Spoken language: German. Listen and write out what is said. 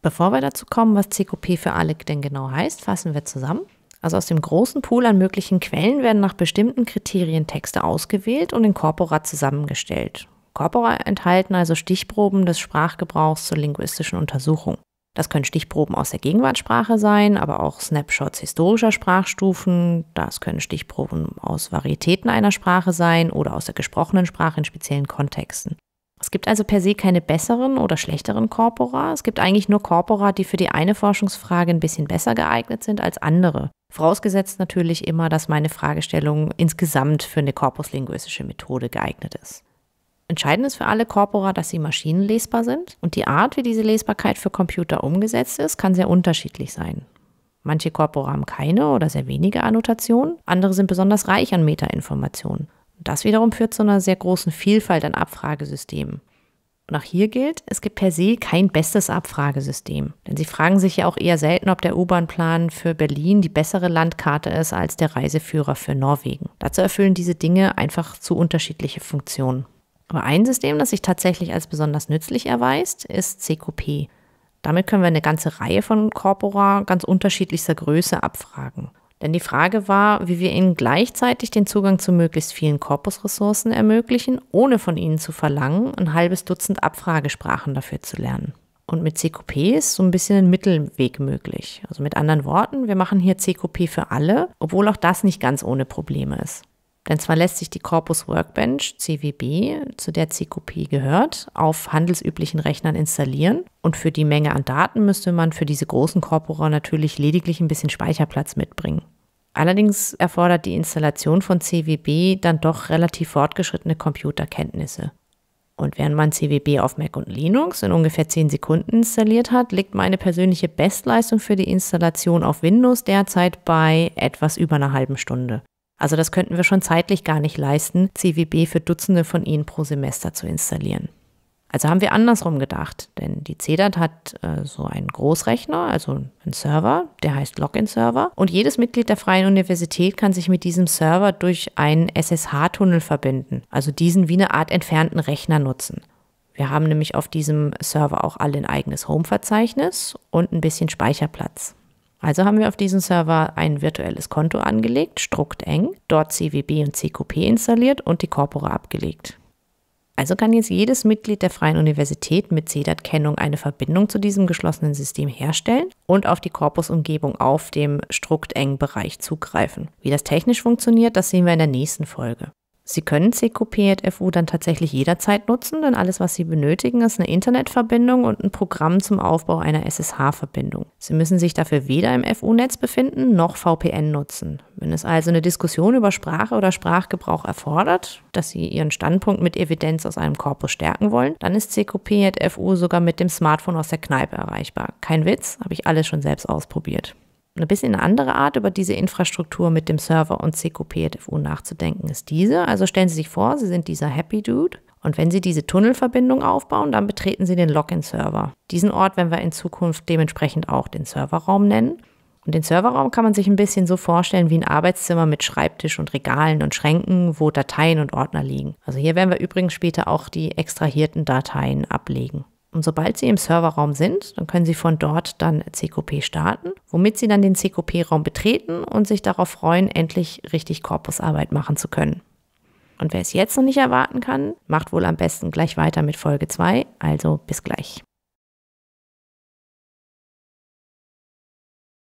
Bevor wir dazu kommen, was CQP für alle denn genau heißt, fassen wir zusammen. Also aus dem großen Pool an möglichen Quellen werden nach bestimmten Kriterien Texte ausgewählt und in Corpora zusammengestellt. Corpora enthalten also Stichproben des Sprachgebrauchs zur linguistischen Untersuchung. Das können Stichproben aus der Gegenwartssprache sein, aber auch Snapshots historischer Sprachstufen. Das können Stichproben aus Varietäten einer Sprache sein oder aus der gesprochenen Sprache in speziellen Kontexten. Es gibt also per se keine besseren oder schlechteren Corpora. Es gibt eigentlich nur Corpora, die für die eine Forschungsfrage ein bisschen besser geeignet sind als andere. Vorausgesetzt natürlich immer, dass meine Fragestellung insgesamt für eine korpuslinguistische Methode geeignet ist. Entscheidend ist für alle Corpora, dass sie maschinenlesbar sind und die Art, wie diese Lesbarkeit für Computer umgesetzt ist, kann sehr unterschiedlich sein. Manche Corpora haben keine oder sehr wenige Annotationen, andere sind besonders reich an Metainformationen. Das wiederum führt zu einer sehr großen Vielfalt an Abfragesystemen. Und auch hier gilt, es gibt per se kein bestes Abfragesystem. Denn Sie fragen sich ja auch eher selten, ob der U-Bahn-Plan für Berlin die bessere Landkarte ist als der Reiseführer für Norwegen. Dazu erfüllen diese Dinge einfach zu unterschiedliche Funktionen. Aber ein System, das sich tatsächlich als besonders nützlich erweist, ist CQP. Damit können wir eine ganze Reihe von Corpora ganz unterschiedlichster Größe abfragen. Denn die Frage war, wie wir ihnen gleichzeitig den Zugang zu möglichst vielen Korpusressourcen ermöglichen, ohne von ihnen zu verlangen, ein halbes Dutzend Abfragesprachen dafür zu lernen. Und mit CQP ist so ein bisschen ein Mittelweg möglich. Also mit anderen Worten, wir machen hier CQP für alle, obwohl auch das nicht ganz ohne Probleme ist. Denn zwar lässt sich die Corpus Workbench CWB, zu der CQP gehört, auf handelsüblichen Rechnern installieren und für die Menge an Daten müsste man für diese großen Corpora natürlich lediglich ein bisschen Speicherplatz mitbringen. Allerdings erfordert die Installation von CWB dann doch relativ fortgeschrittene Computerkenntnisse. Und während man CWB auf Mac und Linux in ungefähr 10 Sekunden installiert hat, liegt meine persönliche Bestleistung für die Installation auf Windows derzeit bei etwas über einer halben Stunde. Also das könnten wir schon zeitlich gar nicht leisten, CWB für Dutzende von ihnen pro Semester zu installieren. Also haben wir andersrum gedacht, denn die CEDAT hat äh, so einen Großrechner, also einen Server, der heißt Login-Server. Und jedes Mitglied der Freien Universität kann sich mit diesem Server durch einen SSH-Tunnel verbinden, also diesen wie eine Art entfernten Rechner nutzen. Wir haben nämlich auf diesem Server auch alle ein eigenes Home-Verzeichnis und ein bisschen Speicherplatz. Also haben wir auf diesem Server ein virtuelles Konto angelegt, strukteng, dort CWB und CQP installiert und die Corpora abgelegt. Also kann jetzt jedes Mitglied der Freien Universität mit CDAT-Kennung eine Verbindung zu diesem geschlossenen System herstellen und auf die Korpusumgebung auf dem strukteng Bereich zugreifen. Wie das technisch funktioniert, das sehen wir in der nächsten Folge. Sie können CQPFU dann tatsächlich jederzeit nutzen, denn alles, was Sie benötigen, ist eine Internetverbindung und ein Programm zum Aufbau einer SSH-Verbindung. Sie müssen sich dafür weder im FU-Netz befinden noch VPN nutzen. Wenn es also eine Diskussion über Sprache oder Sprachgebrauch erfordert, dass Sie Ihren Standpunkt mit Evidenz aus einem Korpus stärken wollen, dann ist CQPFU sogar mit dem Smartphone aus der Kneipe erreichbar. Kein Witz, habe ich alles schon selbst ausprobiert. Eine bisschen eine andere Art, über diese Infrastruktur mit dem Server und CQPFU nachzudenken, ist diese. Also stellen Sie sich vor, Sie sind dieser Happy Dude. Und wenn Sie diese Tunnelverbindung aufbauen, dann betreten Sie den Login-Server. Diesen Ort werden wir in Zukunft dementsprechend auch den Serverraum nennen. Und den Serverraum kann man sich ein bisschen so vorstellen wie ein Arbeitszimmer mit Schreibtisch und Regalen und Schränken, wo Dateien und Ordner liegen. Also hier werden wir übrigens später auch die extrahierten Dateien ablegen. Und sobald Sie im Serverraum sind, dann können Sie von dort dann CQP starten, womit Sie dann den CQP-Raum betreten und sich darauf freuen, endlich richtig Korpusarbeit machen zu können. Und wer es jetzt noch nicht erwarten kann, macht wohl am besten gleich weiter mit Folge 2. Also bis gleich.